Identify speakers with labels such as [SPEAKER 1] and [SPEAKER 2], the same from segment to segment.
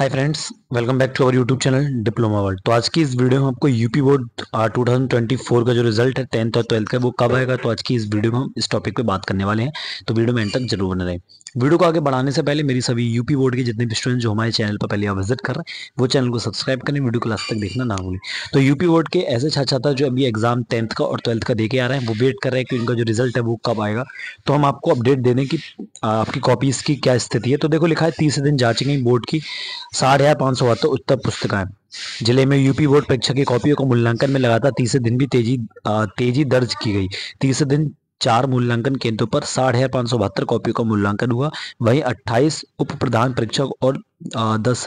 [SPEAKER 1] hi friends welcome back to our YouTube channel diploma world तो आज की इस वीडियो में आपको यूपी बोर्ड टू का जो रिजल्ट है टेंथ और ट्वेल्थ का वो कब आएगा तो आज की इस वीडियो में हम इस टॉपिक पे बात करने वाले हैं तो वीडियो में एंड तक जरूर बने रहें वीडियो को आगे बढ़ाने से पहले मेरी सभी यूपी बोर्ड के जितने भी स्टूडेंट जो हमारे चैनल पर पहले आप विजिट कर रहे हैं वो चैनल को सब्सक्राइब करें वीडियो को लास्ट तक देखना ना भूलें तो यूपी बोर्ड के ऐसे छात्र छात्रा जो अभी एग्जाम टेंथ का और ट्वेल्थ का देखे आ रहे हैं वो वेट कर रहे हैं कि उनका जो रिजल्ट है वो कब आएगा तो हम आपको अपडेट देने की आपकी कॉपीज़ की क्या स्थिति है तो देखो लिखा है तीसरे दिन जांचेंगे बोर्ड की साठ हजार पाँच सौ बहत्तर तो उत्तर पुस्तकाएं जिले में यूपी बोर्ड परीक्षा की कॉपियों का मूल्यांकन में लगातार तीसरे दिन भी तेजी तेजी दर्ज की गई तीसरे दिन चार मूल्यांकन केंद्रों पर साठ हजार पाँच सौ बहत्तर कॉपियों का मूल्यांकन हुआ वहीं 28 उप प्रधान परीक्षक और दस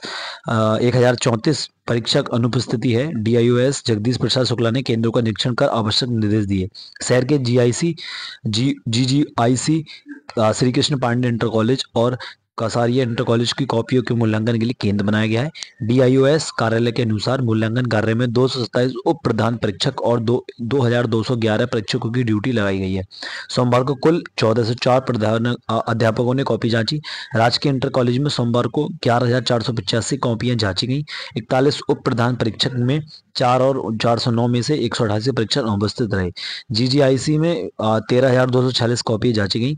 [SPEAKER 1] एक हजार चौंतीस परीक्षक अनुपस्थिति है डीआईओएस जगदीश प्रसाद शुक्ला ने केंद्रों का निरीक्षण कर आवश्यक निर्देश दिए शहर के GIC G G G I C Shri Krishna Pandey inter college और कसारिया इंटर कॉलेज की कॉपियों के मूल्यांकन के लिए केंद्र बनाया गया है डीआईओएस कार्यालय के अनुसार मूल्यांकन कार्य में दो उप प्रधान परीक्षक और दो दो हजार दो सौ ग्यारह परीक्षकों की ड्यूटी लगाई गई है सोमवार को कुल चौदह सौ चार प्रधान अध्यापकों ने कॉपी जांची राजकीय इंटर कॉलेज में सोमवार को ग्यारह हजार चार सौ पचासी जांची गई इकतालीस उप प्रधान परीक्षक में चार और चार सौ नौ में से एक सौ अठासी परीक्षक अनुपस्थित रहे जीजीआईसी में तेरह हजार दो सौ छियालीस कॉपियाँ जांची गई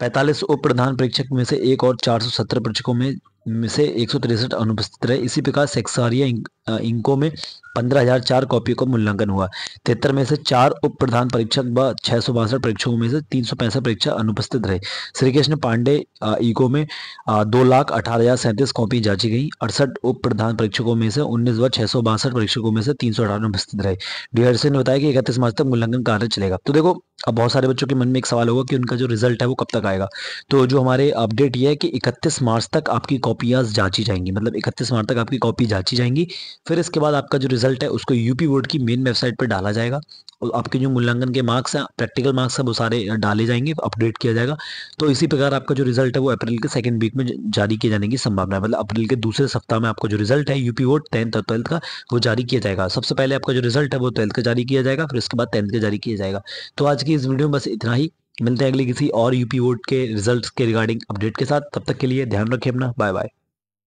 [SPEAKER 1] पैंतालीस उप प्रधान परीक्षक में से एक और चार सौ सत्रह परीक्षकों में में से एक सौ तिरसठ अनुपस्थित रहे इसी प्रकार सेक्सारिया इंको में पंद्रह हजार चार कॉपियों का मूल्यांकन हुआ तिहत्तर में से चार उप प्रधान परीक्षक व छह सौ बासठ परीक्षकों में से तीन सौ पैंसठ परीक्षा अनुपस्थित रहे श्रीकृष्ण पांडे इको में दो लाख अठारह हजार सैंतीस कॉपी जांची गई अड़सठ उप प्रधान परीक्षकों में से उन्नीस व छह सौ बासठ परीक्षकों में से तीन सौ अठारह अनुपस्थित रहे डी ने बताया कि इकतीस मार्च तक मूल्यांकन कार्य चलेगा तो देखो अब बहुत सारे बच्चों के मन में एक सवाल होगा कि उनका जो रिजल्ट है वो कब तक आएगा तो जो हमारे अपडेट ये है कि इकतीस मार्च तक आपकी कॉपियाँ जांची जाएंगी मतलब इकतीस मार्च तक आपकी कॉपी जांची जाएंगी फिर इसके बाद आपका जो रिजल्ट है उसको यूपी बोर्ड की मेन वेबसाइट पर डाला जाएगा और आपके जो मूल्यांकन के मार्क्स हैं प्रैक्टिकल मार्क्स हैं वो सारे डाले जाएंगे अपडेट किया जाएगा तो इसी प्रकार आपका जो रिजल्ट है वो अप्रैल के सेकेंड वीक में जारी किए जाने की संभावना है मतलब अप्रैल के दूसरे सप्ताह में आपका जो रिजल्ट है यूपी बोर्ड टेंथ और ट्वेल्थ का वो जारी किया जाएगा सबसे पहले आपका जो रिजल्ट है वो ट्वेल्थ का जारी किया जाएगा फिर उसके बाद टेंथ का जारी किया जाएगा तो आज की इस वीडियो में बस इतना ही मिलते हैं अगले किसी और यूपी बोर्ड के रिजल्ट्स के रिगार्डिंग अपडेट के साथ तब तक के लिए ध्यान रखें अपना बाय बाय